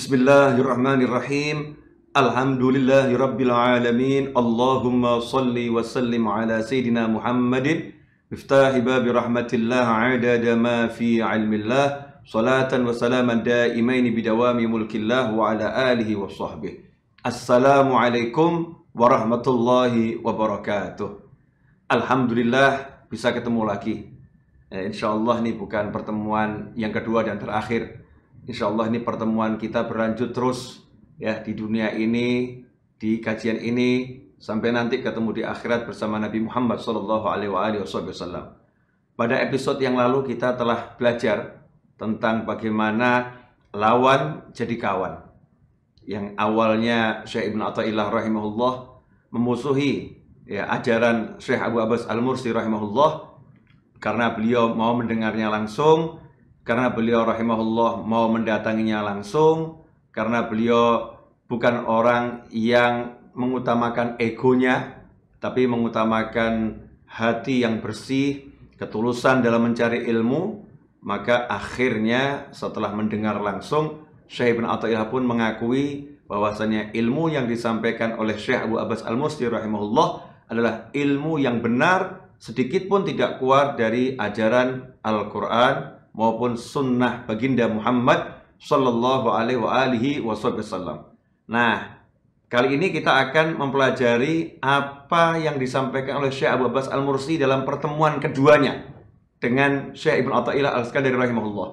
Bismillahirrahmanirrahim. Alhamdulillahirabbil Allahumma salli wa sallim ala sayidina Muhammadin miftahi babi rahmatillah adada ma fi ilmillah salatan wa salaman daimain bidawami mulkillah wa ala alihi wa sahbihi. Assalamu alaikum warahmatullahi wabarakatuh. Alhamdulillah bisa ketemu lagi. Eh, insya Allah ini bukan pertemuan yang kedua dan terakhir Insya Allah ini pertemuan kita berlanjut terus ya di dunia ini, di kajian ini sampai nanti ketemu di akhirat bersama Nabi Muhammad Shallallahu Alaihi Wasallam. Pada episode yang lalu kita telah belajar tentang bagaimana lawan jadi kawan. Yang awalnya Syekh Ibn Atta'illah rahimahullah memusuhi ya, ajaran Syekh Abu Abbas Al-Mursi rahimahullah karena beliau mau mendengarnya langsung karena beliau rahimahullah mau mendatanginya langsung, karena beliau bukan orang yang mengutamakan egonya, tapi mengutamakan hati yang bersih, ketulusan dalam mencari ilmu, maka akhirnya setelah mendengar langsung, Syekh Ibn Atta'illah pun mengakui bahwasanya ilmu yang disampaikan oleh Syekh Abu Abbas Al-Musti rahimahullah adalah ilmu yang benar, sedikit pun tidak keluar dari ajaran Al-Quran maupun sunnah baginda Muhammad Sallallahu Alaihi Wasallam. Nah, kali ini kita akan mempelajari apa yang disampaikan oleh Syekh Abu Abbas Al-Mursi dalam pertemuan keduanya dengan Syekh Ibn Atta'illah Al-Skandari Rahimahullah.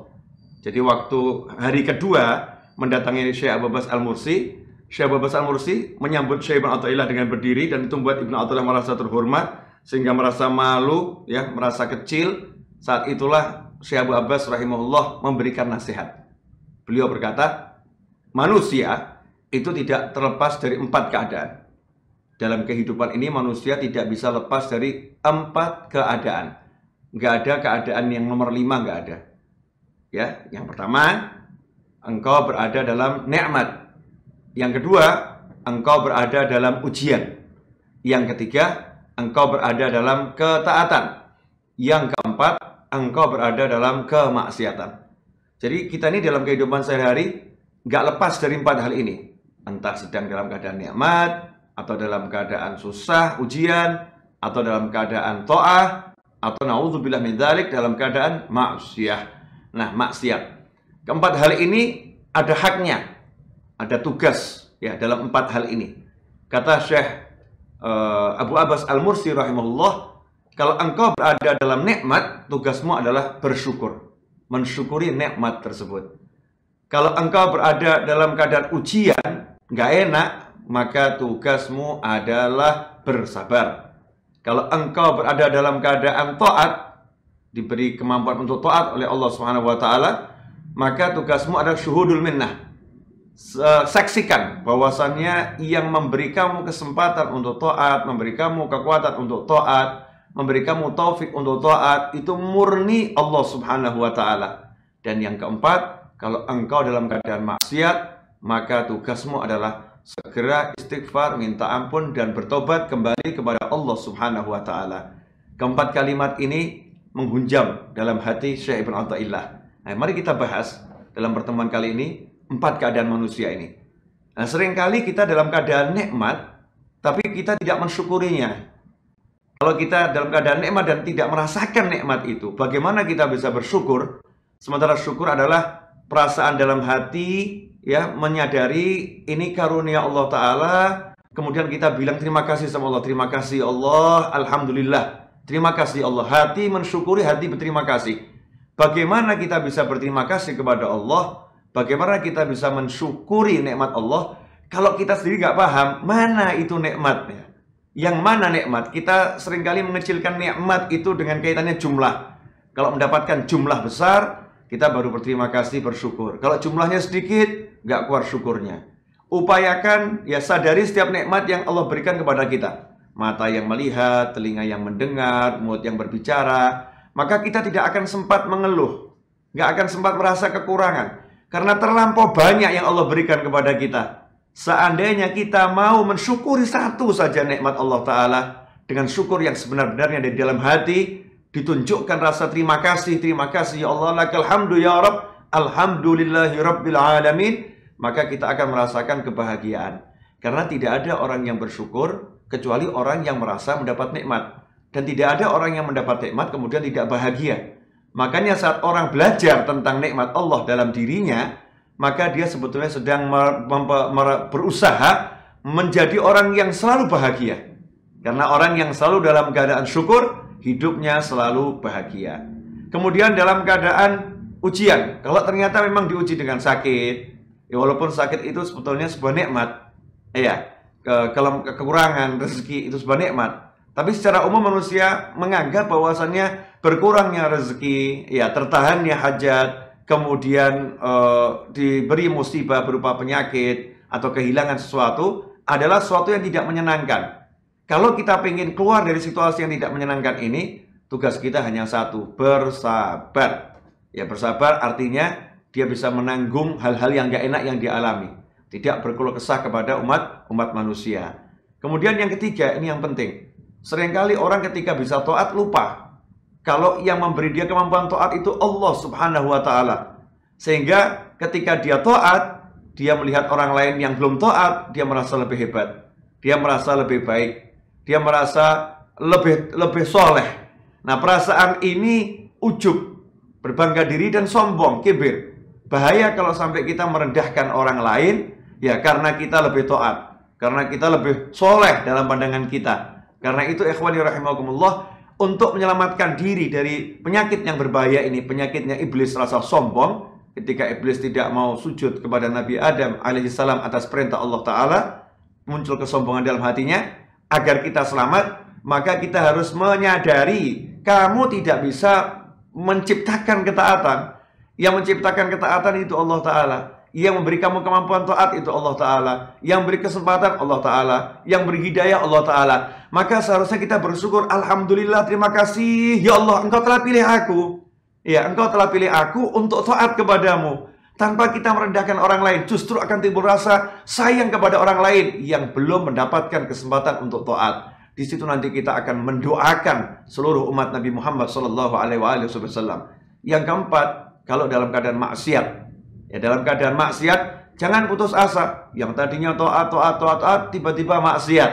Jadi waktu hari kedua mendatangi Syekh Abu Abbas Al-Mursi, Syekh Abbas Al-Mursi menyambut Syekh Ibn Atta'illah dengan berdiri dan itu membuat Ibn Atta'illah merasa terhormat sehingga merasa malu, ya merasa kecil. Saat itulah Syekh Abu Abbas rahimahullah memberikan nasihat. Beliau berkata, manusia itu tidak terlepas dari empat keadaan. Dalam kehidupan ini manusia tidak bisa lepas dari empat keadaan. Enggak ada keadaan yang nomor lima, enggak ada. Ya, yang pertama, engkau berada dalam nikmat. Yang kedua, engkau berada dalam ujian. Yang ketiga, engkau berada dalam ketaatan. Yang keempat, engkau berada dalam kemaksiatan. Jadi kita ini dalam kehidupan sehari-hari nggak lepas dari empat hal ini. Entah sedang dalam keadaan nikmat, atau dalam keadaan susah, ujian, atau dalam keadaan to'ah, atau na'udzubillah min dalik, dalam keadaan maksiat. Nah, maksiat. Keempat hal ini ada haknya, ada tugas ya dalam empat hal ini. Kata Syekh eh, Abu Abbas Al-Mursi rahimahullah, kalau engkau berada dalam nikmat, tugasmu adalah bersyukur, mensyukuri nikmat tersebut. Kalau engkau berada dalam keadaan ujian, nggak enak, maka tugasmu adalah bersabar. Kalau engkau berada dalam keadaan taat, diberi kemampuan untuk taat oleh Allah Subhanahu wa taala, maka tugasmu adalah syuhudul minnah. Saksikan bahwasannya yang memberi kamu kesempatan untuk taat, memberi kamu kekuatan untuk taat, memberikanmu taufik untuk taat itu murni Allah Subhanahu wa taala. Dan yang keempat, kalau engkau dalam keadaan maksiat, maka tugasmu adalah segera istighfar, minta ampun dan bertobat kembali kepada Allah Subhanahu wa taala. Keempat kalimat ini menghunjam dalam hati Syekh Ibn Athaillah. Nah, mari kita bahas dalam pertemuan kali ini empat keadaan manusia ini. Nah, seringkali kita dalam keadaan nikmat tapi kita tidak mensyukurinya. Kalau kita dalam keadaan nikmat dan tidak merasakan nikmat itu, bagaimana kita bisa bersyukur? Sementara syukur adalah perasaan dalam hati ya menyadari ini karunia Allah taala, kemudian kita bilang terima kasih sama Allah, terima kasih Allah, alhamdulillah. Terima kasih Allah. Hati mensyukuri, hati berterima kasih. Bagaimana kita bisa berterima kasih kepada Allah? Bagaimana kita bisa mensyukuri nikmat Allah? Kalau kita sendiri nggak paham mana itu nikmatnya. Yang iya. mana nikmat? Kita seringkali mengecilkan nikmat itu dengan kaitannya jumlah. Kalau mendapatkan jumlah besar, kita baru berterima kasih bersyukur. Kalau jumlahnya sedikit, nggak keluar syukurnya. Upayakan ya sadari setiap nikmat yang Allah berikan kepada kita. Mata yang melihat, telinga yang mendengar, mulut yang berbicara, maka kita tidak akan sempat mengeluh, nggak akan sempat merasa kekurangan. Karena terlampau banyak yang Allah berikan kepada kita. Seandainya kita mau mensyukuri satu saja nikmat Allah Ta'ala dengan syukur yang sebenar-benarnya di dalam hati, ditunjukkan rasa terima kasih, terima kasih ya Allah, lakal ya Rabb, alhamdulillahi rabbil alamin, maka kita akan merasakan kebahagiaan. Karena tidak ada orang yang bersyukur kecuali orang yang merasa mendapat nikmat. Dan tidak ada orang yang mendapat nikmat kemudian tidak bahagia. Makanya saat orang belajar tentang nikmat Allah dalam dirinya, maka dia sebetulnya sedang berusaha menjadi orang yang selalu bahagia. Karena orang yang selalu dalam keadaan syukur, hidupnya selalu bahagia. Kemudian dalam keadaan ujian, kalau ternyata memang diuji dengan sakit, ya walaupun sakit itu sebetulnya sebuah nikmat, ya ke, ke, kekurangan rezeki itu sebuah nikmat. Tapi secara umum manusia menganggap bahwasannya berkurangnya rezeki, ya tertahannya hajat, kemudian e, diberi musibah berupa penyakit atau kehilangan sesuatu adalah sesuatu yang tidak menyenangkan. Kalau kita ingin keluar dari situasi yang tidak menyenangkan ini, tugas kita hanya satu, bersabar. Ya bersabar artinya dia bisa menanggung hal-hal yang gak enak yang dialami. Tidak berkeluh kesah kepada umat umat manusia. Kemudian yang ketiga, ini yang penting. Seringkali orang ketika bisa toat lupa kalau yang memberi dia kemampuan to'at itu Allah subhanahu wa ta'ala. Sehingga ketika dia to'at, dia melihat orang lain yang belum to'at, dia merasa lebih hebat. Dia merasa lebih baik. Dia merasa lebih lebih soleh. Nah perasaan ini ujub, berbangga diri dan sombong, kibir. Bahaya kalau sampai kita merendahkan orang lain, ya karena kita lebih to'at, Karena kita lebih soleh dalam pandangan kita. Karena itu ikhwani rahimakumullah, untuk menyelamatkan diri dari penyakit yang berbahaya ini, penyakitnya iblis rasa sombong, ketika iblis tidak mau sujud kepada Nabi Adam alaihissalam atas perintah Allah Ta'ala, muncul kesombongan dalam hatinya, agar kita selamat, maka kita harus menyadari kamu tidak bisa menciptakan ketaatan. Yang menciptakan ketaatan itu Allah Ta'ala. Yang memberi kamu kemampuan taat itu Allah Ta'ala. Yang beri kesempatan Allah Ta'ala. Yang beri hidayah Allah Ta'ala. Maka seharusnya kita bersyukur. Alhamdulillah terima kasih. Ya Allah engkau telah pilih aku. Ya engkau telah pilih aku untuk taat kepadamu. Tanpa kita merendahkan orang lain. Justru akan timbul rasa sayang kepada orang lain. Yang belum mendapatkan kesempatan untuk taat. Di situ nanti kita akan mendoakan seluruh umat Nabi Muhammad SAW. Yang keempat, kalau dalam keadaan maksiat, Ya dalam keadaan maksiat, jangan putus asa. Yang tadinya toa toa toa toa tiba-tiba maksiat.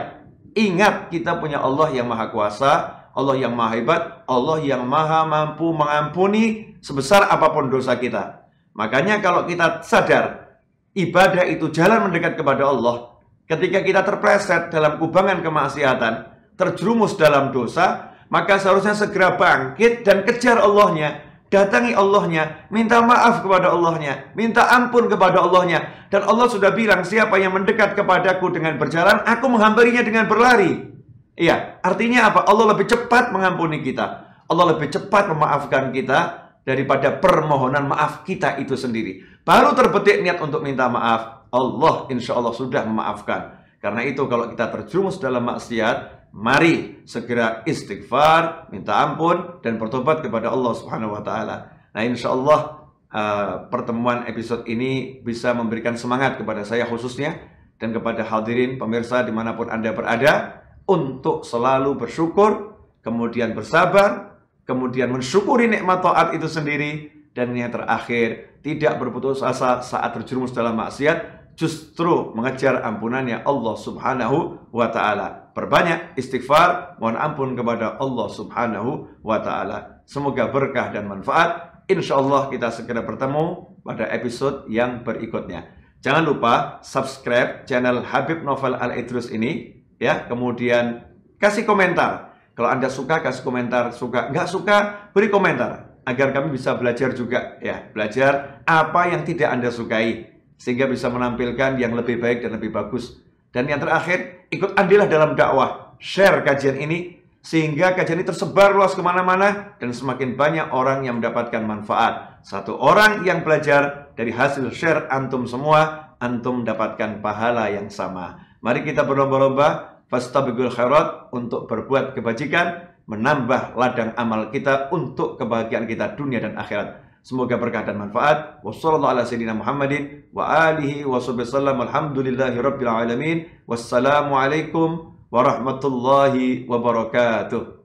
Ingat kita punya Allah yang Maha Kuasa, Allah yang Maha Hebat, Allah yang Maha Mampu mengampuni sebesar apapun dosa kita. Makanya kalau kita sadar ibadah itu jalan mendekat kepada Allah, ketika kita terpleset dalam kubangan kemaksiatan, terjerumus dalam dosa, maka seharusnya segera bangkit dan kejar Allahnya datangi Allahnya, minta maaf kepada Allahnya, minta ampun kepada Allahnya. Dan Allah sudah bilang, siapa yang mendekat kepadaku dengan berjalan, aku menghampirinya dengan berlari. Iya, artinya apa? Allah lebih cepat mengampuni kita. Allah lebih cepat memaafkan kita daripada permohonan maaf kita itu sendiri. Baru terbetik niat untuk minta maaf, Allah insya Allah sudah memaafkan. Karena itu kalau kita terjerumus dalam maksiat, Mari segera istighfar, minta ampun dan bertobat kepada Allah Subhanahu wa taala. Nah, insya Allah uh, pertemuan episode ini bisa memberikan semangat kepada saya khususnya dan kepada hadirin pemirsa dimanapun Anda berada untuk selalu bersyukur, kemudian bersabar, kemudian mensyukuri nikmat taat itu sendiri dan yang terakhir tidak berputus asa saat terjerumus dalam maksiat justru mengejar ampunannya Allah Subhanahu wa taala. Perbanyak istighfar, mohon ampun kepada Allah Subhanahu wa taala. Semoga berkah dan manfaat. Insya Allah kita segera bertemu pada episode yang berikutnya. Jangan lupa subscribe channel Habib Novel Al Idrus ini ya. Kemudian kasih komentar. Kalau Anda suka kasih komentar, suka nggak suka beri komentar agar kami bisa belajar juga ya, belajar apa yang tidak Anda sukai sehingga bisa menampilkan yang lebih baik dan lebih bagus. Dan yang terakhir, ikut andilah dalam dakwah, share kajian ini sehingga kajian ini tersebar luas kemana-mana dan semakin banyak orang yang mendapatkan manfaat. Satu orang yang belajar dari hasil share antum semua, antum mendapatkan pahala yang sama. Mari kita berlomba-lomba, fastabigul khairat untuk berbuat kebajikan, menambah ladang amal kita untuk kebahagiaan kita dunia dan akhirat. Semoga berkah dan manfaat. Wassalamualaikum warahmatullahi wabarakatuh.